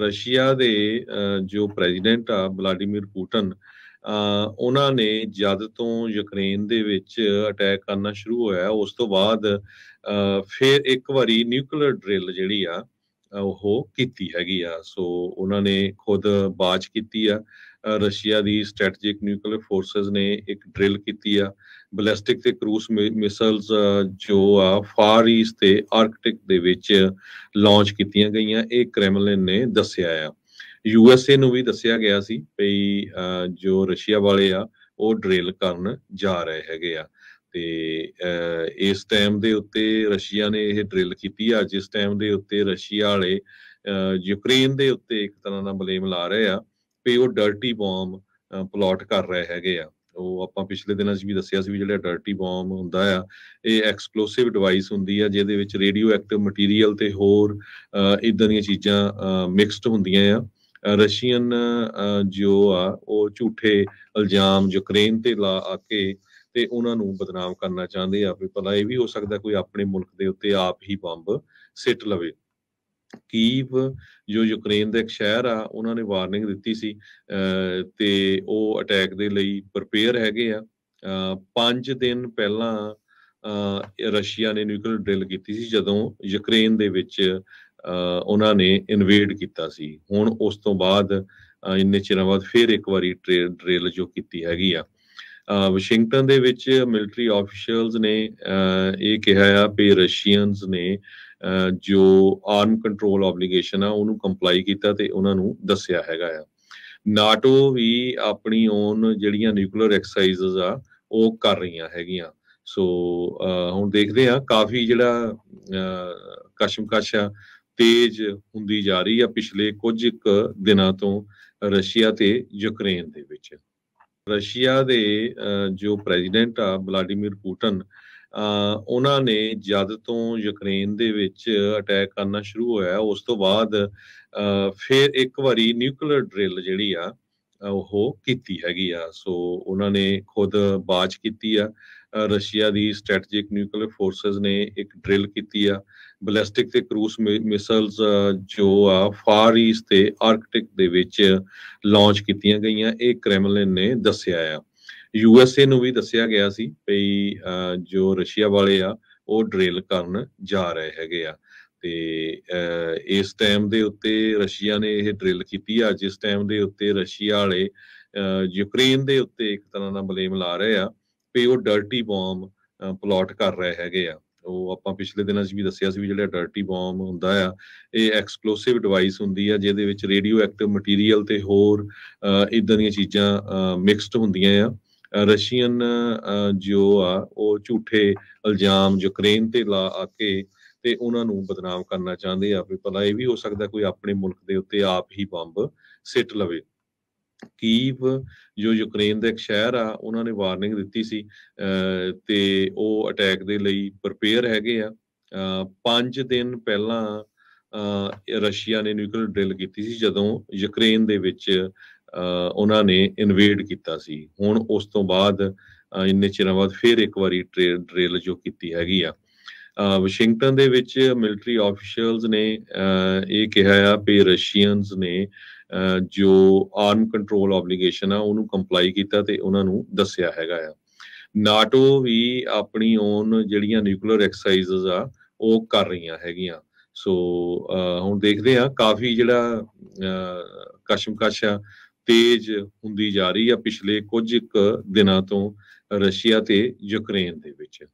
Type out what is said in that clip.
Russia ਦੇ ਜੋ president ਆ ਬਲਾਡੀਮੀਰ ਪੂਟਨ ਉਹਨਾਂ ਨੇ ਜਦ ਤੋਂ ਯੂਕਰੇਨ ਦੇ ਵਿੱਚ ਅਟੈਕ ਕਰਨਾ ਸ਼ੁਰੂ ਹੋਇਆ ਉਸ ਤੋਂ ਬਾਅਦ ਫਿਰ ਇੱਕ ਵਾਰੀ ਨਿਊਕਲੀਅਰ ਡ੍ਰਿਲ ਜਿਹੜੀ ਆ ਉਹ ਕੀਤੀ ਹੈਗੀ ਆ ਸੋ ਉਹਨਾਂ ਨੇ ਖੁਦ ਬਾਜ ਕੀਤੀ ਆ ਰਸ਼ੀਆ ਦੀ ਸਟ੍ਰੈਟੈਜਿਕ ਨਿਊਕਲੀਅਰ ਫੋਰਸਸ ਨੇ ਇੱਕ ਡ੍ਰਿਲ ਕੀਤੀ ਆ ਬਲਿਸਟਿਕ ਤੇ ਕਰੂਸ ਮਿਸਲਸ ਜੋ ਆ ਫਾਰ ਈਸਟ ਤੇ ਆਰਕਟਿਕ ਦੇ ਵਿੱਚ ਲਾਂਚ ਕੀਤੀਆਂ ਗਈਆਂ ਇਹ ਕ੍ਰੈਮਲਿਨ ਨੇ ਦੱਸਿਆ ਆ ਯੂਐਸਏ ਨੂੰ ਵੀ ਦੱਸਿਆ ਗਿਆ ਸੀ ਭਈ ਜੋ ਰਸ਼ੀਆ ਵਾਲੇ ਆ ਉਹ ਡ੍ਰਿਲ ਕਰਨ ਜਾ ਰਹੇ ਹੈਗੇ ਆ ਤੇ ਇਸ ਟਾਈਮ ਦੇ ਉੱਤੇ ਰਸ਼ੀਆ ਨੇ ਇਹ ਡ੍ਰਿਲ ਕੀਤੀ ਆ ਜਿਸ ਟਾਈਮ ਦੇ ਉੱਤੇ ਰਸ਼ੀਆ ਵਾਲੇ ਯੂਕਰੇਨ ਦੇ ਉੱਤੇ ਇੱਕ ਤਰ੍ਹਾਂ ਦਾ ਬਲੇਮ ਲਾ ਰਹੇ ਆ ਕਿ ਉਹ ਡਰਟੀ ਬੌਮ ਪਲਾਟ ਕਰ ਰਹੇ ਹੈਗੇ ਆ ਉਹ ਆਪਾਂ ਪਿਛਲੇ ਦਿਨਾਂ 'ਚ ਵੀ ਦੱਸਿਆ ਸੀ ਵੀ ਜਿਹੜਾ ਡਰਟੀ ਬੌਮ ਹੁੰਦਾ ਆ ਇਹ ਐਕਸਪਲੋਸਿਵ ਡਿਵਾਈਸ ਹੁੰਦੀ ਆ ਜਿਹਦੇ ਵਿੱਚ ਰੇਡੀਓ ਐਕਟਿਵ ਮਟੀਰੀਅਲ ਤੇ ਹੋਰ ਇਦਾਂ ਦੀਆਂ ਚੀਜ਼ਾਂ ਮਿਕਸਡ ਹੁੰਦੀਆਂ ਆ ਰਸ਼ੀਅਨ ਜੋ ਆ ਉਹ ਝੂਠੇ ਇਲਜ਼ਾਮ ਯੂਕਰੇਨ ਤੇ ਲਾ ਆ ਕੇ ਤੇ ਉਹਨਾਂ ਨੂੰ ਬਦਨਾਮ ਕਰਨਾ ਚਾਹੁੰਦੇ ਆ ਵੀ ਭਲਾ ਇਹ ਵੀ ਹੋ ਸਕਦਾ ਕੋਈ ਆਪਣੇ ਮੁਲਕ ਦੇ ਉੱਤੇ ਆਪ ਹੀ ਬੰਬ ਸਿੱਟ ਲਵੇ ਕੀਵ ਜੋ ਯੂਕਰੇਨ ਦਾ ਇੱਕ ਸ਼ਹਿਰ ਆ ਉਹਨਾਂ ਨੇ ਵਾਰਨਿੰਗ ਦਿੱਤੀ ਸੀ ਤੇ ਉਹ ਅਟੈਕ ਦੇ ਲਈ ਪ੍ਰਪੇਅਰ ਹੈਗੇ ਆ 5 ਦਿਨ ਪਹਿਲਾਂ ਰਸ਼ੀਆ ਨੇ ਨਿਊਕਲੀਅਰ ਡ੍ਰਿਲ ਕੀਤੀ ਸੀ ਜਦੋਂ ਯੂਕਰੇਨ ਦੇ ਵਿੱਚ ਉਹਨਾਂ ਨੇ ਇਨਵੇਡ ਕੀਤਾ ਸੀ ਹੁਣ ਉਸ ਤੋਂ ਬਾਅਦ ਇੰਨੇ ਚਿਰਾਂ ਬਾਅਦ ਫੇਰ ਇੱਕ ਵਾਰੀ ਡ੍ਰਿਲ ਜੋ ਕੀਤੀ ਹੈਗੀ ਆ ਵਾਸ਼ਿੰਗਟਨ ਦੇ ਵਿੱਚ ਮਿਲਟਰੀ ਆਫੀਸ਼ੀਅਲਸ ਨੇ ਇਹ ਕਿਹਾ ਆ ਕਿ ਰਸ਼ੀਅਨਸ ਨੇ ਜੋ ਆਰਮ ਕੰਟਰੋਲ ਆਬਲੀਗੇਸ਼ਨ ਆ ਉਹਨੂੰ ਕੰਪਲਾਈ ਕੀਤਾ ਤੇ ਉਹਨਾਂ ਨੂੰ ਦੱਸਿਆ ਹੈਗਾ ਆ ਨਾਟੋ ਵੀ ਆਪਣੀ ਓਨ ਜਿਹੜੀਆਂ ਨਿਊਕਲੀਅਰ ਐਕਸਰਸਾਈਜ਼ਸ ਆ ਉਹ ਕਰ ਰਹੀਆਂ ਹੈਗੀਆਂ ਸੋ ਹੁਣ ਦੇਖਦੇ ਆ ਕਾਫੀ ਜਿਹੜਾ ਕਸ਼ਮਕਸ਼ ਆ ਤੇਜ਼ ਹੁੰਦੀ ਜਾ ਰਹੀ ਆ ਪਿਛਲੇ ਕੁਝ ਇੱਕ ਦਿਨਾਂ ਤੋਂ ਰਸ਼ੀਆ ਤੇ ਯੂਕਰੇਨ ਦੇ ਵਿੱਚ ਰਸ਼ੀਆ ਦੇ ਜੋ ਪ੍ਰੈਜ਼ੀਡੈਂਟ ਆ ਵਲਾਡੀਮੀਰ ਪੂਟਨ ਉਹਨਾਂ ਨੇ ਜਦ ਤੋਂ ਯੂਕਰੇਨ ਦੇ ਵਿੱਚ ਅਟੈਕ ਕਰਨਾ ਸ਼ੁਰੂ ਹੋਇਆ ਉਸ ਤੋਂ ਬਾਅਦ ਫਿਰ ਇੱਕ ਵਾਰੀ ਨਿਊਕਲੀਅਰ ਡ੍ਰਿਲ ਜਿਹੜੀ ਆ ਉਹ ਕੀਤੀ ਹੈਗੀ ਆ ਸੋ ਉਹਨਾਂ ਨੇ ਖੁਦ ਬਾਜ ਕੀਤੀ ਆ ਰਸ਼ੀਆ ਦੀ ਸਟ੍ਰੈਟੈਜਿਕ ਨਿਊਕਲੀਅਰ ਫੋਰਸਸ ਨੇ ਇੱਕ ਡ੍ਰਿਲ ਕੀਤੀ ਆ ਬਲਿਸਟਿਕ ਤੇ ਕਰੂਜ਼ ਮਿਸਾਈਲਸ ਜੋ ਆ ਫਾਰ ਈਸਟ ਤੇ ਆਰਕਟਿਕ ਦੇ ਵਿੱਚ ਲਾਂਚ ਕੀਤੀਆਂ ਗਈਆਂ ਇਹ ਕ੍ਰੈਮਲਿਨ ਨੇ ਦੱਸਿਆ ਆ ਯੂਐਸਏ ਨੂੰ ਵੀ ਦੱਸਿਆ ਗਿਆ ਸੀ ਕਿ ਜੋ ਰਸ਼ੀਆ ਵਾਲੇ ਆ ਉਹ ਡ੍ਰਿਲ ਕਰਨ ਜਾ ਰਹੇ ਹੈਗੇ ਆ ਤੇ ਇਸ ਟਾਈਮ ਦੇ ਉੱਤੇ ਰਸ਼ੀਆ ਨੇ ਇਹ ਡ੍ਰਿਲ ਕੀਤੀ ਆ ਜਿਸ ਟਾਈਮ ਦੇ ਉੱਤੇ ਰਸ਼ੀਆ ਵਾਲੇ ਯੂਕਰੇਨ ਦੇ ਉੱਤੇ ਇੱਕ ਤਰ੍ਹਾਂ ਦਾ ਬਲੇਮ ਲਾ ਰਹੇ ਆ ਕਿ ਉਹ ਡਰਟੀ ਬੌਮ ਪਲਾਟ ਕਰ ਰਹੇ ਹੈਗੇ ਆ ਉਹ ਆਪਾਂ ਪਿਛਲੇ ਦਿਨਾਂ 'ਚ ਵੀ ਦੱਸਿਆ ਸੀ ਵੀ ਜਿਹੜਾ ਡਰਟੀ ਬੌਮ ਹੁੰਦਾ ਆ ਇਹ ਐਕਸਪਲੋਸਿਵ ਡਿਵਾਈਸ ਹੁੰਦੀ ਆ ਜਿਹਦੇ ਵਿੱਚ ਰੇਡੀਓ ਐਕਟਿਵ ਮਟੀਰੀਅਲ ਤੇ ਹੋਰ ਇਦਾਂ ਦੀਆਂ ਚੀਜ਼ਾਂ ਮਿਕਸਡ ਹੁੰਦੀਆਂ ਆ ਰਸ਼ੀਅਨ ਜੋ ਆ ਉਹ ਝੂਠੇ ਇਲਜ਼ਾਮ ਯੂਕਰੇਨ ਤੇ ਲਾ ਆ ਕੇ ਤੇ ਉਹਨਾਂ ਨੂੰ ਬਦਨਾਮ ਕਰਨਾ ਚਾਹੁੰਦੇ ਆ ਵੀ ਭਲਾ ਇਹ ਵੀ ਹੋ ਸਕਦਾ ਕੋਈ ਆਪਣੇ ਮੁਲਕ ਦੇ ਉੱਤੇ ਆਪ ਹੀ ਬੰਬ ਸਿੱਟ ਲਵੇ ਕੀਵ ਜੋ ਯੂਕਰੇਨ ਦਾ ਇੱਕ ਸ਼ਹਿਰ ਆ ਉਹਨਾਂ ਨੇ ਵਾਰਨਿੰਗ ਦਿੱਤੀ ਸੀ ਤੇ ਉਹ ਅਟੈਕ ਦੇ ਲਈ ਪ੍ਰਪੇਅਰ ਹੈਗੇ ਆ 5 ਦਿਨ ਪਹਿਲਾਂ ਰਸ਼ੀਆ ਨੇ ਨਿਊਕਲੀਅਰ ਡ੍ਰਿਲ ਕੀਤੀ ਸੀ ਜਦੋਂ ਯੂਕਰੇਨ ਦੇ ਵਿੱਚ ਉਹਨਾਂ ਨੇ ਇਨਵੇਡ ਕੀਤਾ ਸੀ ਹੁਣ ਉਸ ਤੋਂ ਬਾਅਦ ਇੰਨੇ ਚਿਰਾਂ ਬਾਅਦ ਫੇਰ ਇੱਕ ਵਾਰੀ ਡ੍ਰਿਲ ਜੋ ਕੀਤੀ ਹੈਗੀ ਆ ਵਾਸ਼ਿੰਗਟਨ ਦੇ ਵਿੱਚ ਮਿਲਟਰੀ ਆਫੀਸ਼ੀਅਲਸ ਨੇ ਇਹ ਕਿਹਾ ਆ ਕਿ ਰਸ਼ੀਅਨਸ ਨੇ ਜੋ ਆਰਮ ਕੰਟਰੋਲ ਆਬਲੀਗੇਸ਼ਨ ਆ ਉਹਨੂੰ ਕੰਪਲਾਈ ਕੀਤਾ ਤੇ ਉਹਨਾਂ ਨੂੰ ਦੱਸਿਆ ਹੈਗਾ ਆ ਨਾਟੋ ਵੀ ਆਪਣੀ ਓਨ ਜਿਹੜੀਆਂ ਨਿਊਕਲੀਅਰ ਐਕਸਰਸਾਈਜ਼ਸ ਆ ਉਹ ਕਰ ਰਹੀਆਂ ਹੈਗੀਆਂ ਸੋ ਹੁਣ ਦੇਖਦੇ ਆ ਕਾਫੀ ਜਿਹੜਾ ਕਸ਼ਮਕਸ਼ ਆ ਤੇਜ਼ ਹੁੰਦੀ ਜਾ ਰਹੀ ਆ ਪਿਛਲੇ ਕੁਝ ਇੱਕ ਦਿਨਾਂ ਤੋਂ ਰਸ਼ੀਆ ਤੇ ਯੂਕਰੇਨ ਦੇ ਵਿੱਚ